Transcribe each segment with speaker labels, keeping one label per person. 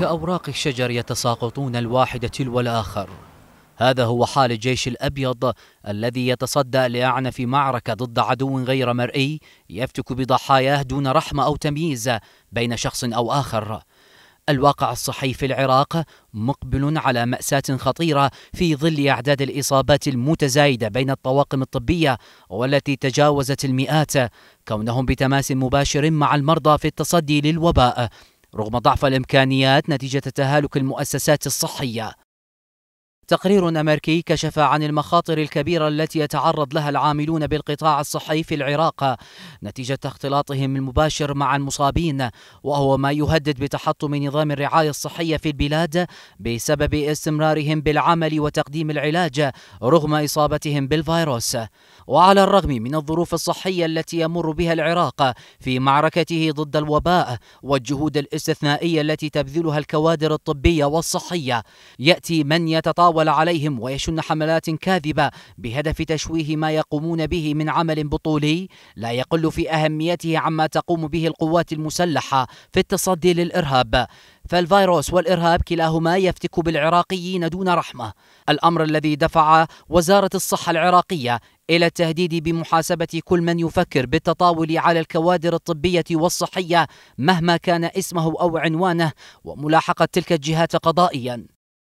Speaker 1: كأوراق الشجر يتساقطون الواحدة تلو الآخر هذا هو حال الجيش الأبيض الذي يتصدى لأعنف معركة ضد عدو غير مرئي يفتك بضحاياه دون رحمة أو تمييز بين شخص أو آخر الواقع الصحي في العراق مقبل على مأساة خطيرة في ظل أعداد الإصابات المتزايدة بين الطواقم الطبية والتي تجاوزت المئات كونهم بتماس مباشر مع المرضى في التصدي للوباء رغم ضعف الامكانيات نتيجه تهالك المؤسسات الصحيه تقرير امريكي كشف عن المخاطر الكبيره التي يتعرض لها العاملون بالقطاع الصحي في العراق نتيجه اختلاطهم المباشر مع المصابين وهو ما يهدد بتحطم نظام الرعايه الصحيه في البلاد بسبب استمرارهم بالعمل وتقديم العلاج رغم اصابتهم بالفيروس وعلى الرغم من الظروف الصحية التي يمر بها العراق في معركته ضد الوباء والجهود الاستثنائية التي تبذلها الكوادر الطبية والصحية يأتي من يتطاول عليهم ويشن حملات كاذبة بهدف تشويه ما يقومون به من عمل بطولي لا يقل في أهميته عما تقوم به القوات المسلحة في التصدي للإرهاب فالفيروس والإرهاب كلاهما يفتك بالعراقيين دون رحمة الأمر الذي دفع وزارة الصحة العراقية إلى التهديد بمحاسبة كل من يفكر بالتطاول على الكوادر الطبية والصحية مهما كان اسمه أو عنوانه وملاحقة تلك الجهات قضائيا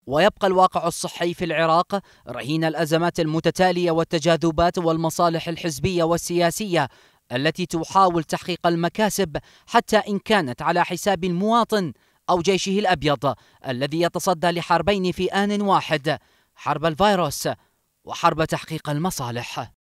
Speaker 1: ويبقى الواقع الصحي في العراق رهين الأزمات المتتالية والتجاذبات والمصالح الحزبية والسياسية التي تحاول تحقيق المكاسب حتى إن كانت على حساب المواطن أو جيشه الأبيض الذي يتصدى لحربين في آن واحد حرب الفيروس وحرب تحقيق المصالح